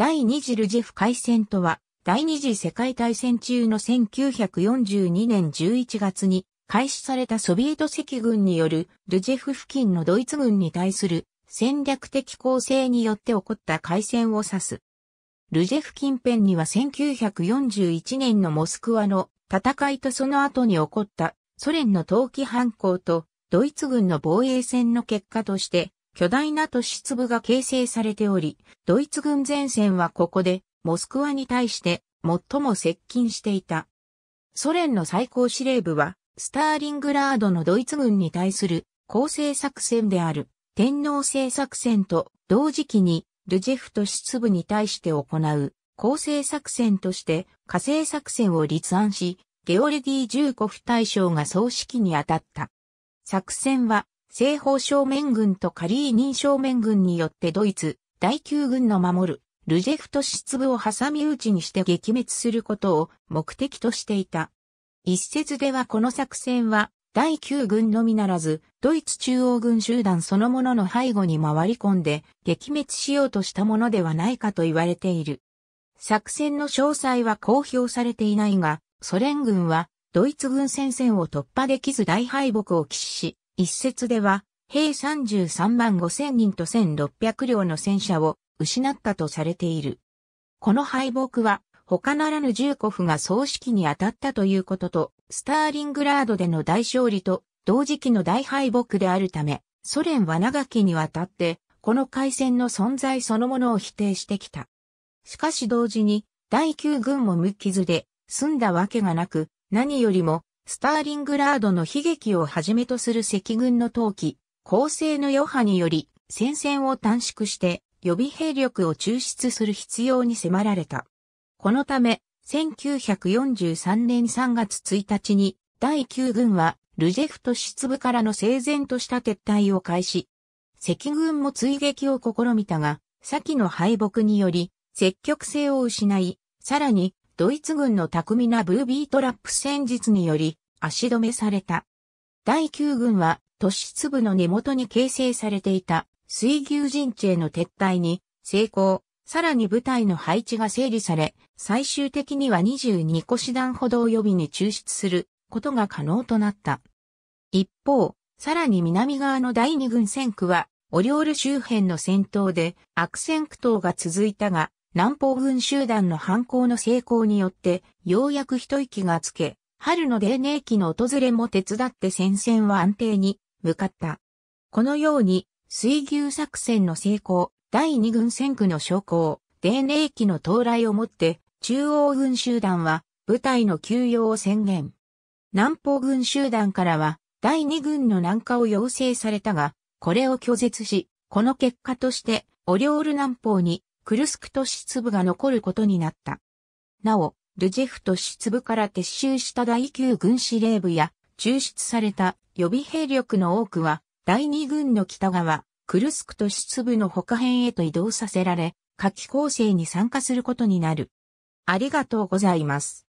第二次ルジェフ海戦とは、第二次世界大戦中の1942年11月に開始されたソビエト赤軍によるルジェフ付近のドイツ軍に対する戦略的攻勢によって起こった海戦を指す。ルジェフ近辺には1941年のモスクワの戦いとその後に起こったソ連の投機反抗とドイツ軍の防衛戦の結果として巨大な都市粒が形成されており、ドイツ軍前線はここで、モスクワに対して最も接近していた。ソ連の最高司令部は、スターリングラードのドイツ軍に対する構成作戦である天皇制作戦と同時期にルジェフ都市粒に対して行う構成作戦として火星作戦を立案し、ゲオルギー・ジューコフ大将が総指揮に当たった。作戦は西方正面軍とカリーニン正面軍によってドイツ、第9軍の守る、ルジェフト失部を挟み撃ちにして撃滅することを目的としていた。一説ではこの作戦は、第9軍のみならず、ドイツ中央軍集団そのものの背後に回り込んで、撃滅しようとしたものではないかと言われている。作戦の詳細は公表されていないが、ソ連軍は、ドイツ軍戦線を突破できず大敗北を喫し、一説では、兵33万5千人と1600両の戦車を失ったとされている。この敗北は、他ならぬジューコフが葬式に当たったということと、スターリングラードでの大勝利と同時期の大敗北であるため、ソ連は長きにわたって、この海戦の存在そのものを否定してきた。しかし同時に、第9軍も無傷で済んだわけがなく、何よりもスターリングラードの悲劇をはじめとする赤軍の投機、攻勢の余波により戦線を短縮して予備兵力を抽出する必要に迫られた。このため、1943年3月1日に第9軍はルジェフと出部からの整然とした撤退を開始。赤軍も追撃を試みたが、先の敗北により積極性を失い、さらにドイツ軍の巧みなブービートラップ戦術により足止めされた。第9軍は都市粒の根元に形成されていた水牛陣地への撤退に成功、さらに部隊の配置が整理され、最終的には22個師団ほど及びに抽出することが可能となった。一方、さらに南側の第2軍戦区は、オリオール周辺の戦闘で悪戦苦闘が続いたが、南方軍集団の反抗の成功によって、ようやく一息がつけ、春の泥寧期の訪れも手伝って戦線は安定に向かった。このように、水牛作戦の成功、第二軍戦区の将校、泥寧期の到来をもって、中央軍集団は部隊の休養を宣言。南方軍集団からは、第二軍の南下を要請されたが、これを拒絶し、この結果として、オリオール南方にクルスク都市粒が残ることになった。なお、ルジェフと出部から撤収した第9軍司令部や、抽出された予備兵力の多くは、第2軍の北側、クルスクと出部の他編へと移動させられ、夏季構成に参加することになる。ありがとうございます。